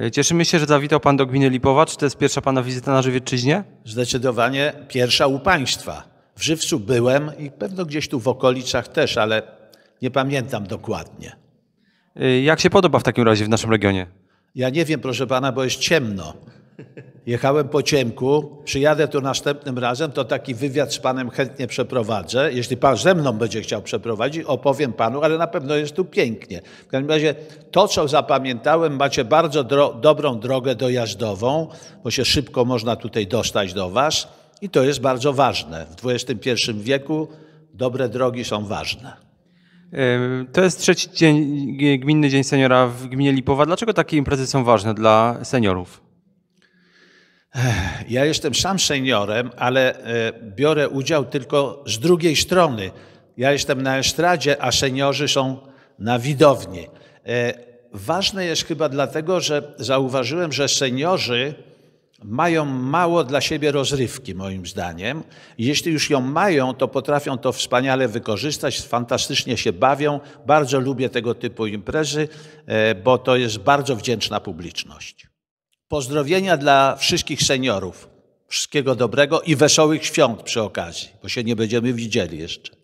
E, cieszymy się, że zawitał Pan do gminy Lipowa. Czy to jest pierwsza Pana wizyta na Żywiecczyźnie? Zdecydowanie pierwsza u Państwa. W Żywcu byłem i pewno gdzieś tu w okolicach też, ale nie pamiętam dokładnie. E, jak się podoba w takim razie w naszym regionie? Ja nie wiem, proszę Pana, bo jest ciemno. Jechałem po ciemku, przyjadę tu następnym razem, to taki wywiad z panem chętnie przeprowadzę. Jeśli pan ze mną będzie chciał przeprowadzić, opowiem panu, ale na pewno jest tu pięknie. W każdym razie to, co zapamiętałem, macie bardzo dro dobrą drogę dojazdową, bo się szybko można tutaj dostać do was i to jest bardzo ważne. W XXI wieku dobre drogi są ważne. To jest trzeci dzień, Gminny Dzień Seniora w gminie Lipowa. Dlaczego takie imprezy są ważne dla seniorów? Ja jestem sam seniorem, ale e, biorę udział tylko z drugiej strony. Ja jestem na estradzie, a seniorzy są na widowni. E, ważne jest chyba dlatego, że zauważyłem, że seniorzy mają mało dla siebie rozrywki, moim zdaniem. Jeśli już ją mają, to potrafią to wspaniale wykorzystać, fantastycznie się bawią. Bardzo lubię tego typu imprezy, e, bo to jest bardzo wdzięczna publiczność. Pozdrowienia dla wszystkich seniorów. Wszystkiego dobrego i wesołych świąt przy okazji, bo się nie będziemy widzieli jeszcze.